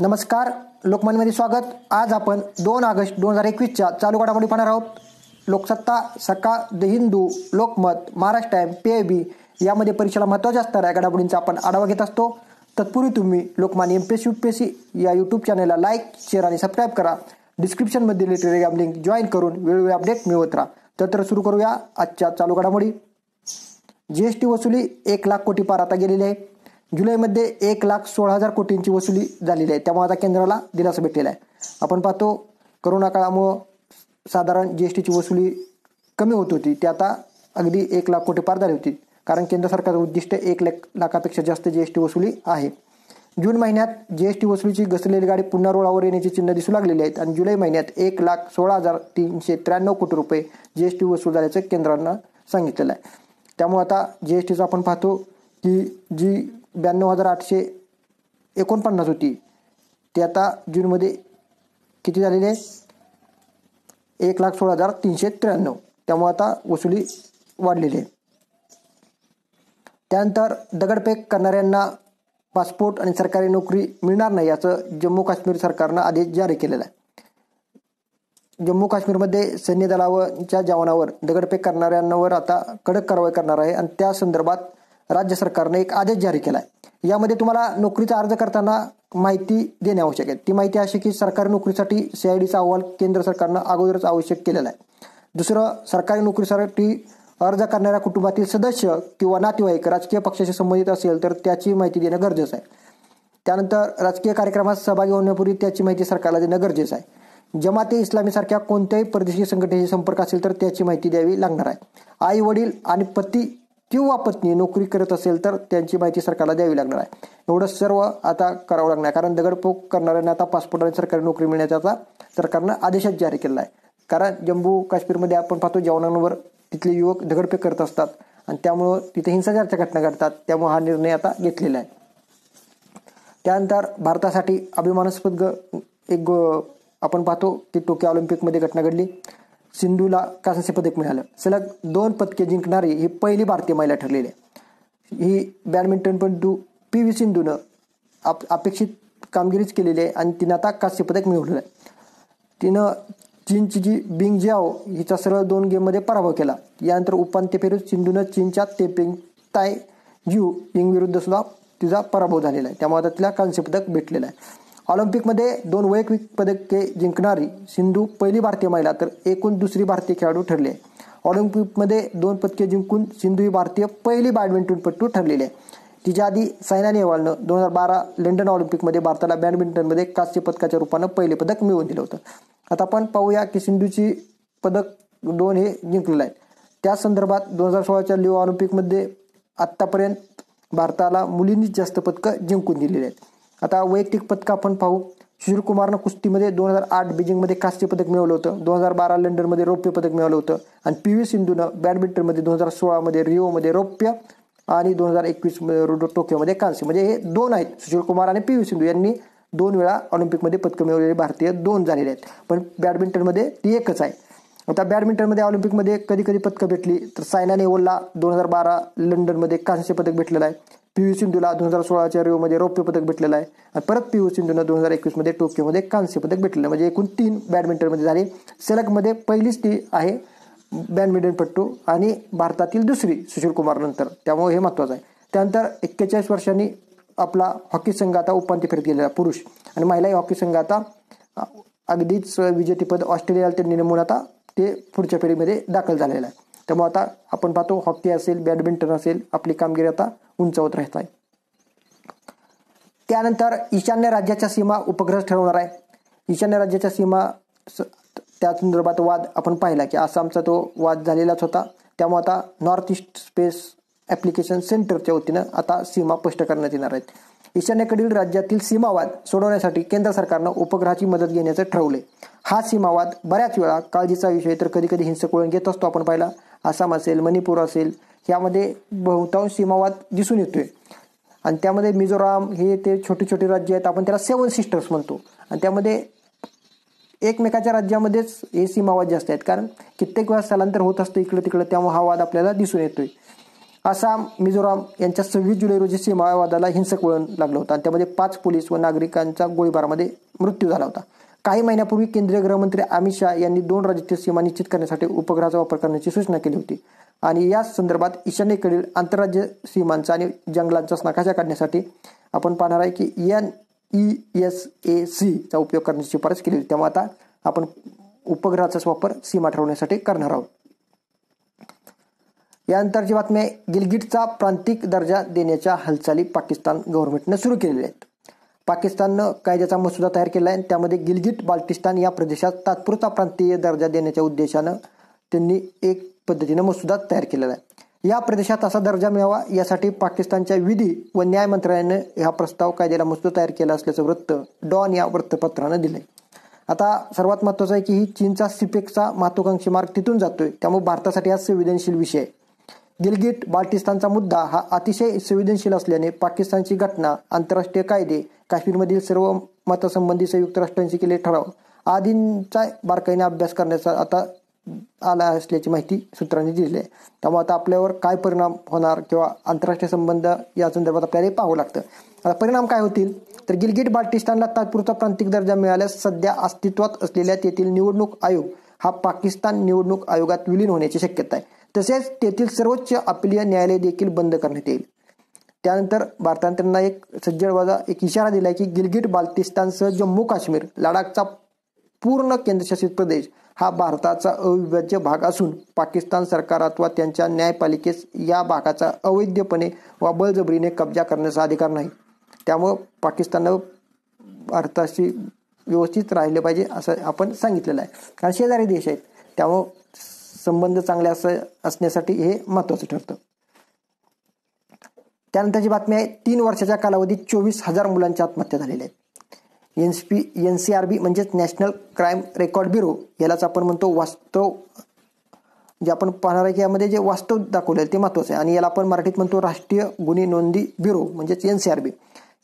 नमस्कार लोकमान्यमध्ये स्वागत आज आपण दोन ऑगस्ट दोन हजार एकवीसच्या चालू घडामोडी पाहणार आहोत Loksatta Sakal the Hindu Lokmat Maharashtra Times P B यामध्ये परीक्षेला महत्त्वाच्या असणाऱ्या घडामोडींचा आपण आढावा घेत असतो तत्पूर्वी तुम्ही लोकमान्य एम पी या यूट्यूब चॅनलला लाईक शेअर आणि सबस्क्राईब करा डिस्क्रिप्शनमध्ये टेलिग्राम लिंक जॉईन करून वेळोवेळी अपडेट मिळवत राहा तर सुरू करूया आजच्या चालू घडामोडी जी एस टी वसुली एक लाख कोटी पार आता गेलेली आहे जुलैमध्ये एक लाख सोळा हजार कोटींची वसुली झालेली आहे त्यामुळे आता केंद्राला दिलासा भेटलेला आहे आपण पाहतो करोना काळामुळं साधारण जी एस टीची वसुली कमी होत होती ती आता अगदी एक लाख कोटी पार झाली होती कारण केंद्र सरकारचं उद्दिष्ट एक लाख लाखापेक्षा जास्त जी एस टी वसुली आहे जून महिन्यात जी एस टी वसुलीची घसरलेली गाडी पुन्हा रुळावर येण्याची चिन्ह दिसू लागलेली आहेत आणि जुलै महिन्यात एक लाख सोळा हजार तीनशे त्र्याण्णव कोटी रुपये जी एस टी वसूल झाल्याचं केंद्रानं सांगितलेलं आहे त्यामुळे आता जी एस टीचं आपण पाहतो की जी ब्याण्णव हजार आठशे एकोणपन्नास होती ते आता जूनमध्ये किती झालेले आहे एक लाख सोळा हजार तीनशे त्र्याण्णव त्यामुळे आता वसुली वाढलेली आहे त्यानंतर दगडफेक करणाऱ्यांना पासपोर्ट आणि सरकारी नोकरी मिळणार नाही याचं जम्मू काश्मीर सरकारनं आदेश जारी केलेला आहे जम्मू काश्मीरमध्ये सैन्य दलावरच्या जवानावर दगडफेक करणाऱ्यांवर आता कडक कारवाई करणार आहे आणि त्या संदर्भात राज्य सरकारने एक आदेश जारी केला आहे यामध्ये तुम्हाला नोकरीचा अर्ज करताना माहिती देणे आवश्यक आहे ती माहिती अशी की सरकारी नोकरीसाठी सीआयडीचा अहवाल केंद्र सरकारनं अगोदरच आवश्यक केलेला आहे दुसरं सरकारी नोकरीसाठी अर्ज करणाऱ्या कुटुंबातील सदस्य किंवा नातेवाईक राजकीय पक्षाशी संबंधित असेल तर त्याची माहिती देणं गरजेचं आहे त्यानंतर राजकीय कार्यक्रमात सहभागी होण्यापूर्वी त्याची माहिती सरकारला देणं गरजेचं आहे जमाते सारख्या कोणत्याही परदेशी संघटनेशी संपर्क असेल तर त्याची माहिती द्यावी लागणार आहे आई वडील आणि पती किंवा पत्नी नोकरी करत असेल तर त्यांची माहिती सरकारला द्यावी लागणार आहे एवढं सर्व आता करावं लागणार कारण दगडफोक करणाऱ्यांना आता पासपोर्ट आणि सरकारी नोकरी मिळण्याचा सरकारनं आदेशच जारी केला आहे कारण जम्मू काश्मीरमध्ये आपण पाहतो जवानांवर तिथले युवक दगडफेक करत असतात आणि त्यामुळं तिथे हिंसाचारच्या घटना घडतात त्यामुळे हा निर्णय आता घेतलेला आहे त्यानंतर भारतासाठी अभिमानास्पद एक आपण पाहतो की टोकियो ऑलिम्पिकमध्ये घटना घडली सिंधूला कांस्य पदक मिळालं सलग दोन पदके जिंकणारी ही पहिली भारतीय महिला ठरलेली आहे ही बॅडमिंटनपटू पी व्ही सिंधूनं आप अपेक्षित कामगिरीच केलेली आहे आणि तिनं आता कांस्य पदक मिळवलेलं आहे तिनं चीनची जी बिंग जियाओ हिचा सरळ दोन गेममध्ये पराभव केला यानंतर उपांत्य फेरीत सिंधूनं चीनच्या तेपिंग ताय ज्यू इंग विरुद्ध सुद्धा तिचा पराभव झालेला आहे त्यामुळे आता तिला कांस्य पदक भेटलेलं आहे ऑलिम्पिकमध्ये दोन वैयक्तिक पदके जिंकणारी सिंधू पहिली भारतीय महिला तर एकूण दुसरी भारतीय खेळाडू ठरली आहे ऑलिम्पिकमध्ये दोन पदके जिंकून सिंधू ही भारतीय पहिली बॅडमिंटनपटू ठरलेली आहे तिच्या आधी सायना नेहवालनं दोन हजार बारा लंडन ऑलिम्पिकमध्ये भारताला बॅडमिंटनमध्ये कांस्य पदकाच्या रूपानं पहिले पदक मिळवून दिलं होतं आता आपण पाहूया की सिंधूची पदक दोन हे जिंकलेलं आहे त्या संदर्भात दोन हजार सोळाच्या लिओ ऑलिम्पिकमध्ये आत्तापर्यंत भारताला मुलींनीच जास्त पदकं जिंकून दिलेली आहेत आता वैयक्तिक पदकं आपण पाहू सुशील कुमारनं कुस्तीमध्ये दोन हजार आठ बीजिंगमध्ये कांस्य पदक मिळवलं होतं दोन हजार बारा लंडनमध्ये रौप्य पदक मिळवलं होतं आणि पी व्ही सिंधूनं बॅडमिंटनमध्ये दोन हजार सोळामध्ये रिओमध्ये रौप्य आणि दोन हजार एकवीसमध्ये टोकियोमध्ये कांस्य म्हणजे हे दोन आहेत सुशील कुमार आणि पी व्ही सिंधू यांनी दोन वेळा ऑलिम्पिकमध्ये पदकं मिळवलेले भारतीय दोन झालेले आहेत पण बॅडमिंटनमध्ये ती एकच आहे आता बॅडमिंटनमध्ये ऑलिम्पिकमध्ये कधी कधी पदकं भेटली तर सायना नेहवालला दोन हजार बारा लंडनमध्ये कांस्य पदक भेटलेलं आहे पी यू सिंधूला दोन हजार सोळाच्या रिओमध्ये रौप्य पदक भेटलेलं आहे आणि परत पी यू सिंधूनं दोन हजार एकवीसमध्ये टोकियोमध्ये कांस्य पदक भेटलेलं म्हणजे एकूण तीन बॅडमिंटनमध्ये झाले सलगमध्ये पहिलीच ती आहे बॅडमिंटनपट्टू आणि भारतातील दुसरी सुशील कुमार नंतर त्यामुळे हे महत्त्वाचं आहे त्यानंतर एक्केचाळीस वर्षांनी आपला हॉकी संघ आता उपांत्य फेरीत गेलेला पुरुष आणि महिलाही हॉकी संघ आता अगदीच विजेतेपद ऑस्ट्रेलियाला त्यांनी नमून आता ते पुढच्या फेरीमध्ये दाखल झालेलं आहे त्यामुळे आता आपण पाहतो हॉकी असेल बॅडमिंटन असेल आपली कामगिरी आता उंचावत राहत आहे त्यानंतर ईशान्य राज्याच्या सीमा उपग्रह ठरवणार आहे ईशान्य राज्याच्या सीमा त्या संदर्भात वाद आपण पाहिला की आसामचा तो वाद झालेलाच होता त्यामुळे आता नॉर्थ ईस्ट स्पेस ॲप्लिकेशन सेंटरच्या वतीनं आता सीमा स्पष्ट करण्यात येणार आहेत ईशान्येकडील राज्यातील सीमावाद सोडवण्यासाठी केंद्र सरकारनं उपग्रहाची मदत घेण्याचं ठरवले हा सीमावाद बऱ्याच वेळा काळजीचा विषय तर कधी कधी हिंसक वळण घेत असतो आपण पाहिला आसाम असेल मणिपूर असेल यामध्ये बहुतांश सीमावाद दिसून येतोय आणि त्यामध्ये मिझोराम हे ते छोटे छोटे राज्य आहेत आपण त्याला सेवन सिस्टर्स म्हणतो आणि त्यामध्ये एकमेकाच्या राज्यामध्येच हे सीमावाद जास्त आहेत कारण कित्येक वेळा स्थलांतर होत असतं इकडं तिकडं त्यामुळे हा वाद आपल्याला दिसून येतोय आसाम मिझोराम यांच्या सव्वीस जुलै रोजी सीमावादाला हिंसक वळण लागलं होतं आणि त्यामध्ये पाच पोलीस व नागरिकांचा गोळीबारामध्ये मृत्यू झाला होता काही महिन्यापूर्वी केंद्रीय गृहमंत्री अमित शाह यांनी दोन राज्यातील सीमा निश्चित करण्यासाठी उपग्रहाचा वापर करण्याची सूचना केली होती आणि या संदर्भात ईशान्येकडील आंतरराज्य सीमांचा आणि जंगलांचा नकाशा काढण्यासाठी आपण पाहणार आहे की एन ई एस ए सीचा उपयोग करण्याची शिफारस केली होती तेव्हा आता आपण उपग्रहाचाच वापर सीमा ठरवण्यासाठी करणार आहोत यानंतरची बातमी गिलगिटचा प्रांतिक दर्जा देण्याच्या हालचाली पाकिस्तान गव्हर्नमेंटने सुरू केलेल्या आहेत पाकिस्ताननं कायद्याचा मसुदा तयार केला आहे त्यामध्ये गिलगिट बाल्टिस्तान या प्रदेशात तात्पुरता प्रांतीय दर्जा देण्याच्या उद्देशानं त्यांनी एक पद्धतीनं मसुदा तयार केलेला आहे या प्रदेशात असा दर्जा मिळावा यासाठी पाकिस्तानच्या विधी व न्याय मंत्रालयानं हा प्रस्ताव कायद्याला मसुदा तयार केला असल्याचं वृत्त डॉन या वृत्तपत्रानं दिलं आता सर्वात महत्त्वाचं आहे की ही चीनचा सिपेकचा महत्वाकांक्षी मार्ग तिथून जातोय त्यामुळे भारतासाठी हा संवेदनशील विषय आहे गिलगिट बाल्टिस्तानचा मुद्दा हा अतिशय संवेदनशील असल्याने पाकिस्तानची घटना आंतरराष्ट्रीय कायदे काश्मीरमधील सर्व मतसंबंधी संयुक्त राष्ट्रांशी केले ठराव आदींचा बारकाईने अभ्यास करण्याचा आता आला असल्याची माहिती सूत्रांनी दिली आहे त्यामुळे आता आपल्यावर काय परिणाम होणार किंवा आंतरराष्ट्रीय संबंध या संदर्भात आपल्याला पाहावं लागतं आता परिणाम काय होतील तर गिलगिट बाल्टिस्तानला तात्पुरता प्रांतिक दर्जा मिळाल्यास सध्या अस्तित्वात असलेल्या तेथील निवडणूक आयोग हा पाकिस्तान निवडणूक आयोगात विलीन होण्याची शक्यता आहे तसेच तेथील सर्वोच्च अपिलीय न्यायालय देखील बंद करण्यात येईल त्यानंतर भारताने त्यांना एक सज्जडवाजा एक इशारा दिला की गिलगिट बाल्टिस्तानसह जम्मू काश्मीर लडाखचा पूर्ण केंद्रशासित प्रदेश हा भारताचा अविभाज्य भाग असून पाकिस्तान सरकार अथवा त्यांच्या न्यायपालिकेस या भागाचा अवैधपणे वा बळजबरीने कब्जा करण्याचा अधिकार नाही त्यामुळं पाकिस्ताननं भारताशी व्यवस्थित राहिले पाहिजे असं आपण सांगितलेलं आहे कारण शेजारी देश आहेत त्यामुळं संबंध चांगले असं असण्यासाठी हे महत्वाचं ठरतं त्यानंतरची बातमी आहे तीन वर्षाच्या कालावधीत चोवीस हजार मुलांच्या आत्महत्या झालेल्या आहेत N P N C R B म्हणजेच नॅशनल क्राईम रेकॉर्ड ब्युरो यालाच आपण म्हणतो वास्तव जे आपण पाहणार आहे की यामध्ये जे वास्तव दाखवलं आहे ते महत्वाचं आहे आणि याला आपण मराठीत म्हणतो राष्ट्रीय गुन्हे नोंदी ब्युरो म्हणजेच एन सी आर बी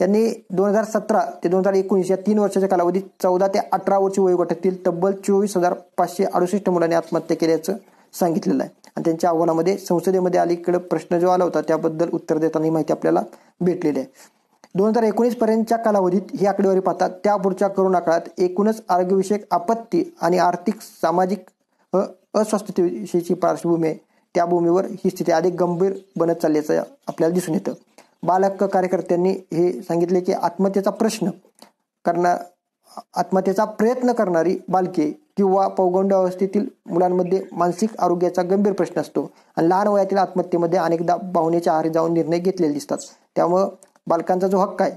यांनी दोन हजार सतरा ते दोन हजार एकोणीस या तीन वर्षाच्या कालावधीत चौदा ते अठरा वर्षी वयोगटातील तब्बल चोवीस हजार पाचशे अडुसष्ट मुलांनी आत्महत्या केल्याचं सांगितलेलं आहे आणि त्यांच्या आव्हानामध्ये संसदेमध्ये अलीकडे प्रश्न जो आला होता त्याबद्दल उत्तर देताना ही माहिती आपल्याला भेटलेली आहे दोन हजार एकोणीस पर्यंतच्या कालावधीत ही आकडेवारी पाहतात त्यापुढच्या कोरोना काळात एकूणच आरोग्यविषयक आपत्ती आणि आर्थिक सामाजिक अस्वस्थतेविषयीची पार्श्वभूमी आहे त्या भूमीवर ही स्थिती अधिक गंभीर बनत चालल्याचं आपल्याला दिसून येतं बालहक्क कार्यकर्त्यांनी हे सांगितले की आत्महत्येचा प्रश्न करणार आत्महत्येचा प्रयत्न करणारी बालके किंवा पौगंड अवस्थेतील मुलांमध्ये मानसिक आरोग्याचा गंभीर प्रश्न असतो आणि लहान वयातील आत्महत्येमध्ये अनेकदा भावनेच्या आहारी जाऊन निर्णय घेतलेले दिसतात त्यामुळं बालकांचा जो हक्क आहे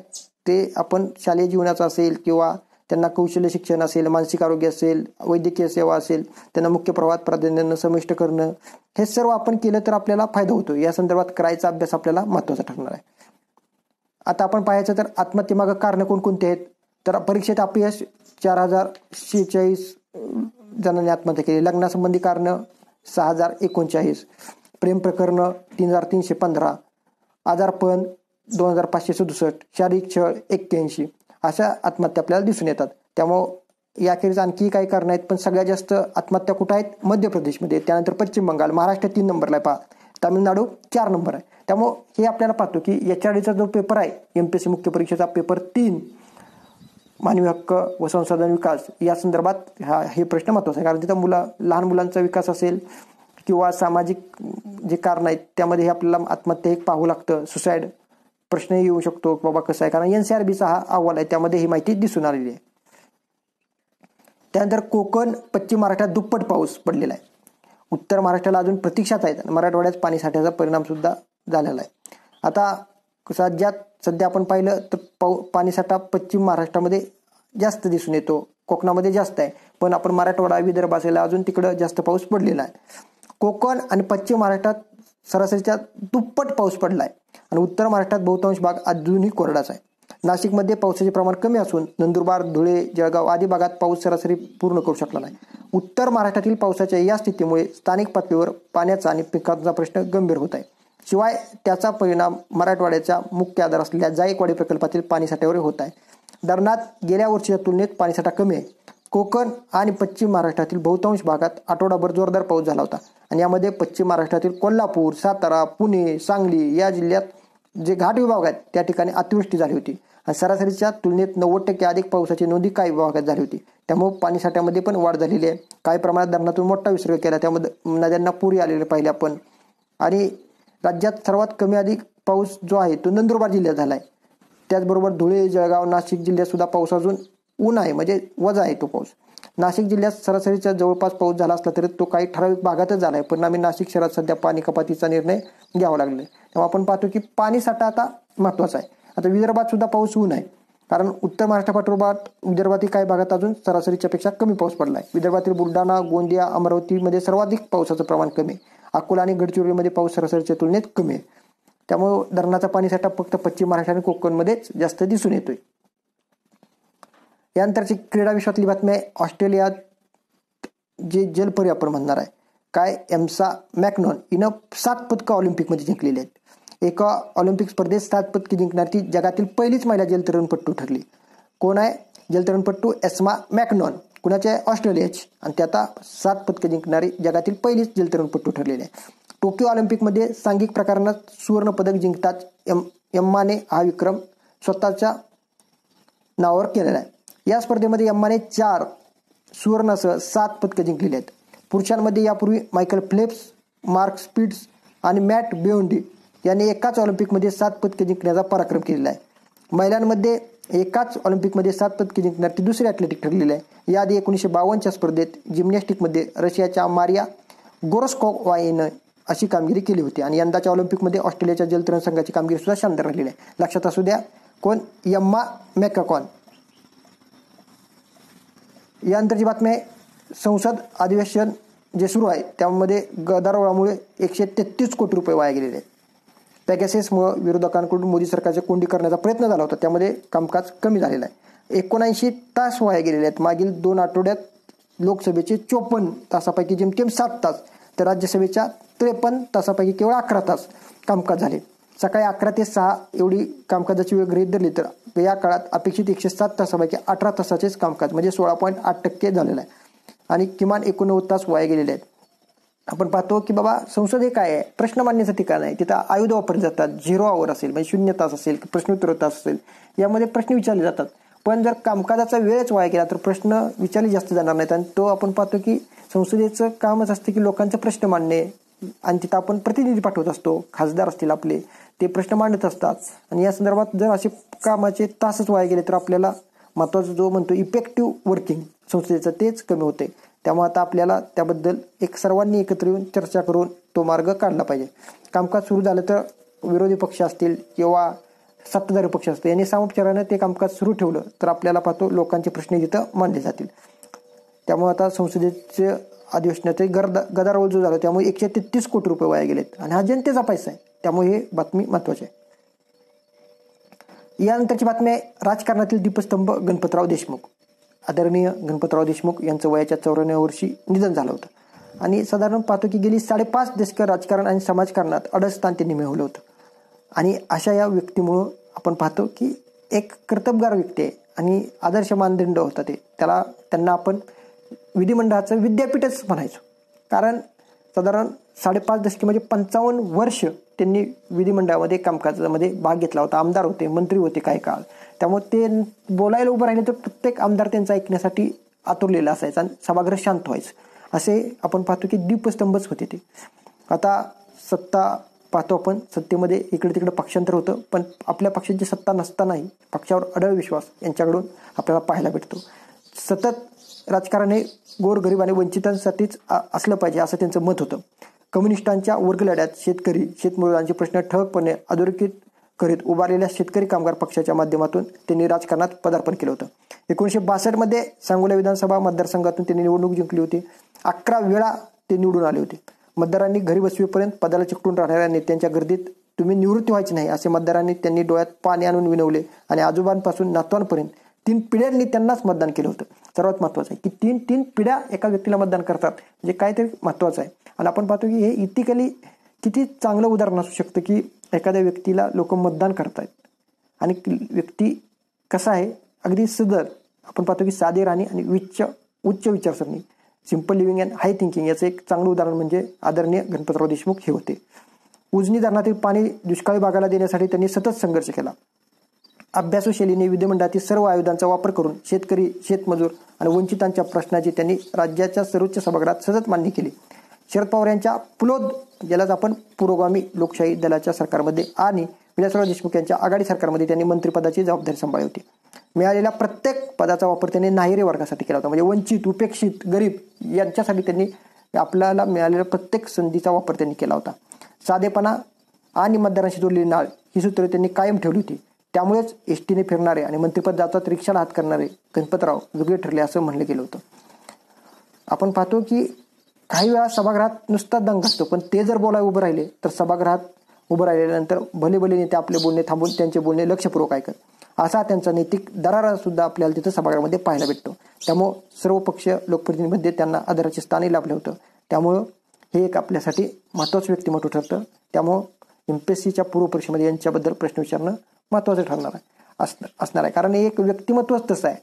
ते आपण शालेय जीवनाचा असेल किंवा त्यांना कौशल्य शिक्षण असेल मानसिक आरोग्य असेल वैद्यकीय सेवा असेल त्यांना मुख्य प्रवाहात प्राधान्यानं समाविष्ट करणं हे सर्व आपण केलं तर आपल्याला फायदा होतो या संदर्भात करायचा अभ्यास आपल्याला महत्त्वाचा ठरणार आहे आता आपण पाहायचं तर आत्महत्येमागं कारणं कोणकोणते आहेत तर परीक्षेत अपयश चार हजार शेहेचाळीस जणांनी आत्महत्या केली लग्नासंबंधी कारणं सहा हजार एकोणचाळीस प्रेम प्रकरणं तीन हजार तीनशे पंधरा आजारपण दोन हजार पाचशे सदुसष्ट शारीरिक छळ एक्क्याऐंशी अशा आत्महत्या आपल्याला दिसून येतात त्यामुळं याखेरीज आणखी काही कारण आहेत पण सगळ्यात जास्त आत्महत्या कुठं आहेत मध्य प्रदेशमध्ये त्यानंतर पश्चिम बंगाल महाराष्ट्र तीन नंबरला आहे पहा तामिळनाडू चार नंबर आहे त्यामुळं हे आपल्याला पाहतो की एच आर डीचा जो पेपर आहे एम पी एस सी मुख्य परीक्षेचा पेपर तीन मानवी हक्क व संसाधन विकास या संदर्भात हा हे प्रश्न महत्वाचा आहे कारण तिथं मुला लहान मुलांचा विकास असेल किंवा सामाजिक जे कारण आहेत त्यामध्ये आपल्याला आत्महत्या एक पाहू लागतं सुसाईड प्रश्नही येऊ शकतो बाबा कसं आहे कारण एन सी आर बीचा हा अहवाल आहे त्यामध्ये ही माहिती दिसून आलेली आहे त्यानंतर कोकण पश्चिम महाराष्ट्रात दुप्पट पाऊस पडलेला आहे उत्तर महाराष्ट्राला अजून प्रतीक्षाच आहेत मराठवाड्यात पाणी साठ्याचा परिणाम सुद्धा झालेला आहे आता राज्यात सध्या आपण पाहिलं तर पाऊ पाणीसाठा पश्चिम महाराष्ट्रामध्ये जास्त दिसून येतो कोकणामध्ये जास्त आहे पण आपण मराठवाडा विदर्भ असेल अजून तिकडं जास्त पाऊस पडलेला आहे कोकण आणि पश्चिम महाराष्ट्रात सरासरीच्या दुप्पट पाऊस पडला आहे आणि उत्तर महाराष्ट्रात बहुतांश भाग अजूनही कोरडाच आहे नाशिकमध्ये पावसाचे प्रमाण कमी असून नंदुरबार धुळे जळगाव आदी भागात पाऊस सरासरी पूर्ण करू शकला नाही उत्तर महाराष्ट्रातील पावसाच्या या स्थितीमुळे स्थानिक पातळीवर पाण्याचा आणि पिकांचा प्रश्न गंभीर होत आहे शिवाय त्याचा परिणाम मराठवाड्याचा मुख्य आधार असलेल्या जायकवाडी प्रकल्पातील पाणीसाठ्यावर होत आहे धरणात गेल्या वर्षीच्या तुलनेत पाणीसाठा कमी आहे कोकण आणि पश्चिम महाराष्ट्रातील बहुतांश भागात आठवडाभर जोरदार पाऊस झाला होता आणि यामध्ये पश्चिम महाराष्ट्रातील कोल्हापूर सातारा पुणे सांगली या जिल्ह्यात जे घाट विभाग आहेत त्या ठिकाणी अतिवृष्टी झाली होती आणि सरासरीच्या तुलनेत नव्वद टक्के अधिक पावसाची नोंदी काही विभागात झाली होती त्यामुळे पाणीसाठ्यामध्ये पण वाढ झालेली आहे काही प्रमाणात धरणातून मोठा विसर्ग केला त्यामध्ये नद्यांना पुरी आलेले पाहिले आपण आणि राज्यात सर्वात कमी अधिक पाऊस जो आहे तो नंदुरबार जिल्ह्यात झाला आहे त्याचबरोबर धुळे जळगाव नाशिक जिल्ह्यात सुद्धा पाऊस अजून ऊन आहे म्हणजे वजा आहे तो पाऊस नाशिक जिल्ह्यात सरासरीच्या जवळपास पाऊस झाला असला तरी तो काही ठराविक भागातच झाला आहे परिणामी नाशिक शहरात सध्या पाणी कपातीचा निर्णय घ्यावा लागला आहे तेव्हा आपण पाहतो की पाणी साठा आता महत्वाचा आहे आता विदर्भात सुद्धा पाऊस ऊन आहे कारण उत्तर महाराष्ट्रापाठोपाठ विदर्भातील काही भागात अजून सरासरीच्यापेक्षा कमी पाऊस पडला आहे विदर्भातील बुलढाणा गोंदिया अमरावतीमध्ये सर्वाधिक पावसाचं प्रमाण कमी आहे अकोला आणि गडचिरोलीमध्ये पाऊस सरासरीच्या तुलनेत कमी आहे त्यामुळे धरणाचा पाणीसाठा फक्त पश्चिम महाराष्ट्र आणि कोकणमध्येच जास्त दिसून येतोय यानंतरची क्रीडा विश्वातली बातमी आहे ऑस्ट्रेलियात जे जलपरी आपण म्हणणार आहे काय एमसा मॅकनॉन हिनं सात पदकं ऑलिम्पिकमध्ये जिंकलेली आहेत एका ऑलिम्पिक स्पर्धेत सात पदके जिंकणार ती जगातील पहिलीच महिला जलतरणपट्टू ठरली कोण आहे जलतरणपट्टू एसमा मॅकनॉन पुण्याच्या ऑस्ट्रेलियाची आणि ते आता सात पदकं जिंकणारी जगातील पहिलीच जलतरणपट्टू ठरलेली आहे टोकियो ऑलिम्पिकमध्ये सांघिक सुवर्ण पदक जिंकताच एम यम्माने हा विक्रम स्वतःच्या नावावर केलेला आहे या स्पर्धेमध्ये यम्माने चार सुवर्णासह सात पदकं जिंकलेली आहेत पुरुषांमध्ये यापूर्वी मायकल फ्लेप्स मार्क स्पीड्स आणि मॅट बेओंडी यांनी एकाच ऑलिम्पिकमध्ये सात पदकं जिंकण्याचा पराक्रम केलेला आहे महिलांमध्ये एकाच ऑलिम्पिकमध्ये सात पदके जिंकणार ती दुसरी ॲथलेटिक ठरलेली आहे याआधी एकोणीसशे बावन्नच्या स्पर्धेत जिमनॅस्टिकमध्ये रशियाच्या मारिया गोरस्कोवा अशी कामगिरी केली होती आणि यंदाच्या ऑलिम्पिकमध्ये ऑस्ट्रेलियाच्या जलतरण संघाची कामगिरी सुद्धा शानदार राहिलेली आहे लक्षात असू द्या कोण यम्मा मॅकाकॉन यानंतरची बातमी आहे संसद अधिवेशन जे सुरू आहे त्यामध्ये गदारोळामुळे एकशे तेहतीस कोटी रुपये वाया गेलेले आहेत पॅगॅसेसमुळं विरोधकांकडून मोदी सरकारचे कोंडी करण्याचा प्रयत्न झाला होता त्यामध्ये कामकाज कमी झालेलं आहे एकोणऐंशी तास वाया गेलेले आहेत मागील दोन आठवड्यात लोकसभेचे चोपन्न तासापैकी जेमतेम सात तास तर राज्यसभेच्या त्रेपन्न तासापैकी केवळ अकरा तास कामकाज झाले सकाळी अकरा ते सहा एवढी कामकाजाची वेळ गृहित धरली तर या काळात अपेक्षित एकशे सात तासापैकी अठरा तासाचेच कामकाज म्हणजे सोळा पॉईंट आठ टक्के झालेलं आहे आणि किमान एकोणनव्वद तास वाया गेलेले आहेत आपण पाहतो की बाबा संसद हे काय आहे प्रश्न मांडण्याचं ठिकाण आहे तिथं आयुध वापरले जातात झिरो आवर असेल म्हणजे शून्य तास असेल प्रश्नोत्तर तास असेल यामध्ये प्रश्न विचारले जातात पण जर कामकाजाचा वेळच वाया गेला तर प्रश्न विचारले जास्त जाणार नाहीत आणि तो आपण पाहतो की संसदेचं कामच असतं की लोकांचं प्रश्न मांडणे आणि तिथं आपण प्रतिनिधी पाठवत असतो खासदार असतील आपले ते प्रश्न मांडत असतात आणि या संदर्भात जर असे कामाचे तासच वाया गेले तर आपल्याला महत्वाचा जो म्हणतो इफेक्टिव्ह वर्किंग संसदेचं तेच कमी होते त्यामुळे आता आपल्याला त्याबद्दल एक सर्वांनी एकत्र येऊन चर्चा करून तो मार्ग काढला पाहिजे कामकाज सुरू झालं तर विरोधी पक्ष असतील किंवा सत्ताधारी पक्ष असतील यांनी सामोपचारानं ते कामकाज सुरू ठेवलं तर आपल्याला पाहतो लोकांचे प्रश्न जिथं मांडले जातील त्यामुळे आता संसदेचे अधिवेशनाचे गर्द गदारोळ जो झाला त्यामुळे एकशे तेहतीस कोटी रुपये वाया गेलेत आणि हा जनतेचा पैसा आहे त्यामुळे हे बातमी महत्त्वाची आहे यानंतरची बातमी आहे राजकारणातील दीपस्तंभ गणपतराव देशमुख आदरणीय गणपतराव देशमुख यांचं वयाच्या चौऱ्याण्णव वर्षी निधन झालं होतं आणि साधारण पाहतो की गेली साडेपाच दशक राजकारण आणि समाजकारणात स्थान त्यांनी मिळवलं होतं आणि अशा या व्यक्तीमुळं आपण पाहतो की एक कर्तबगार व्यक्ती आहे आणि आदर्श मानदंड होता ते त्याला त्यांना आपण विधिमंडळाचं विद्यापीठच म्हणायचो कारण साधारण साडेपाच दशके म्हणजे पंचावन्न वर्ष त्यांनी विधिमंडळामध्ये कामकाजामध्ये भाग घेतला होता आमदार होते मंत्री होते काही काळ त्यामुळे ते बोलायला उभं राहिले तर प्रत्येक आमदार त्यांचा ऐकण्यासाठी आतुरलेला असायचा आणि सभागृह शांत व्हायचं असे आपण पाहतो की दीपस्तंभच होते ते आता सत्ता पाहतो आपण सत्तेमध्ये इकडे तिकडे पक्षांतर होतं पण आपल्या पक्षाची सत्ता नसतानाही पक्षावर अडळ विश्वास यांच्याकडून आपल्याला पाहायला भेटतो सतत राजकारण हे गोरगरीब आणि वंचितांसाठीच असलं पाहिजे असं त्यांचं मत होतं कम्युनिस्टांच्या वर्गलढ्यात शेतकरी शेतमजुरांचे प्रश्न ठळकपणे अधोरेखित करीत उभारलेल्या शेतकरी कामगार पक्षाच्या माध्यमातून त्यांनी राजकारणात पदार्पण केलं होतं एकोणीसशे बासष्टमध्ये सांगोला विधानसभा मतदारसंघातून त्यांनी निवडणूक जिंकली होती अकरा वेळा ते निवडून आले होते मतदारांनी घरी बसवीपर्यंत पदाला चिकटून राहणाऱ्या नेत्यांच्या गर्दीत तुम्ही निवृत्ती व्हायची नाही असे मतदारांनी त्यांनी डोळ्यात पाणी आणून विनवले आणि आजोबांपासून नातवांपर्यंत तीन पिढ्यांनी त्यांनाच मतदान केलं होतं सर्वात महत्वाचं आहे की तीन तीन पिढ्या एका व्यक्तीला मतदान करतात म्हणजे काहीतरी महत्वाचं आहे आणि आपण पाहतो की हे इतिकली किती चांगलं उदाहरण असू शकतं की एखाद्या व्यक्तीला लोक मतदान करतायत आणि व्यक्ती कसा आहे अगदी सदर आपण पाहतो की साधे राणी आणि उच्च उच्च विचारसरणी simple living and high thinking याचं एक चांगलं उदाहरण म्हणजे आदरणीय गणपतराव देशमुख हे होते उजनी धरणातील पाणी दुष्काळी भागाला देण्यासाठी त्यांनी सतत संघर्ष केला अभ्यासू शैलीने विधिमंडळातील सर्व आयुधांचा वापर करून शेतकरी शेतमजूर आणि वंचितांच्या प्रश्नाची त्यांनी राज्याच्या सर्वोच्च सभागृहात सतत मान्य केली शरद पवार यांच्या पुलोद ज्यालाच आपण पुरोगामी लोकशाही दलाच्या सरकारमध्ये आणि विलासराव देशमुख यांच्या आघाडी सरकारमध्ये त्यांनी मंत्रिपदाची जबाबदारी सांभाळली होती मिळालेल्या प्रत्येक पदाचा वापर त्यांनी नाहिरे वर्गासाठी केला होता म्हणजे वंचित उपेक्षित गरीब यांच्यासाठी त्यांनी आपल्याला मिळालेल्या प्रत्येक संधीचा वापर त्यांनी केला होता साधेपणा आणि मतदारांशी जोडलेली नाळ ही सूत्रे त्यांनी कायम ठेवली होती त्यामुळेच एस टीने फिरणारे आणि मंत्रिपद जातात रिक्षाला हात करणारे गणपतराव वेगळे ठरले असं म्हणलं गेलं होतं आपण पाहतो की काही वेळा सभागृहात नुसता दंग असतो पण ते जर बोलायला उभं राहिले तर सभागृहात उभं राहिल्यानंतर भलेभले नेते आपले बोलणे थांबून त्यांचे बोलणे लक्षपूर्वक ऐकत असा त्यांचा नैतिक दरारा सुद्धा आपल्याला तिथं सभागृहामध्ये पाहायला भेटतो त्यामुळं सर्व पक्ष लोकप्रतिनिधीमध्ये त्यांना आदराचे स्थानही लाभले होतं त्यामुळं हे एक आपल्यासाठी महत्त्वाचं व्यक्तिमत्व ठरतं त्यामुळं एम पी एस सीच्या पूर्व परीक्षेमध्ये यांच्याबद्दल प्रश्न विचारणं महत्त्वाचं ठरणार आहे असणार आहे कारण हे एक व्यक्तिमत्वच तसं आहे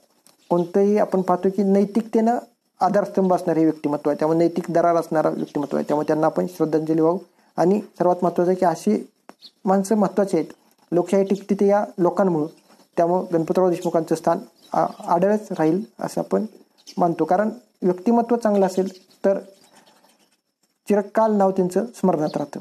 कोणतंही आपण पाहतो की नैतिकतेनं आधारस्तंभ असणारे हे व्यक्तिमत्व आहे त्यामुळे नैतिक दरार असणारा व्यक्तिमत्व आहे त्यामुळे त्यांना आपण श्रद्धांजली वाहू आणि सर्वात महत्त्वाचं आहे की अशी माणसं महत्त्वाची आहेत लोकशाही टिकते ते या लोकांमुळं त्यामुळं गणपतराव देशमुखांचं स्थान आढळच राहील असं आपण मानतो कारण व्यक्तिमत्व चांगलं असेल तर चिरकाल नाव त्यांचं स्मरणात राहतं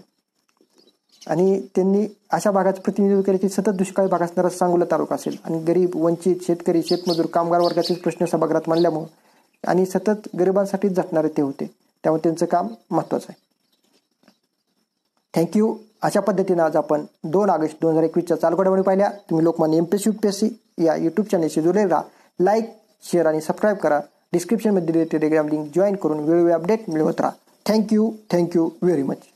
आणि त्यांनी अशा भागाचं प्रतिनिधित्व केले की सतत दुष्काळी भाग असणारा सांगोला तालुका असेल आणि गरीब वंचित शेतकरी शेतमजूर कामगार वर्गाचेच प्रश्न सभागृहात मांडल्यामुळे आणि सतत गरिबांसाठी झटणारे ते होते त्यामुळे त्यांचं काम महत्त्वाचं आहे थँक्यू अशा पद्धतीनं आज आपण दोन ऑगस्ट दोन हजार एकवीसच्या चालू घडामोडी पाहिल्या तुम्ही Lokmanya M P U P S C या यूट्यूब चॅनलशी जुळले राहा लाईक शेअर आणि सबस्क्राईब करा डिस्क्रिप्शनमध्ये टेलिग्राम लिंक जॉईन करून वेळोवेळी अपडेट मिळवत राहा थँक्यू थँक्यू व्हेरी मच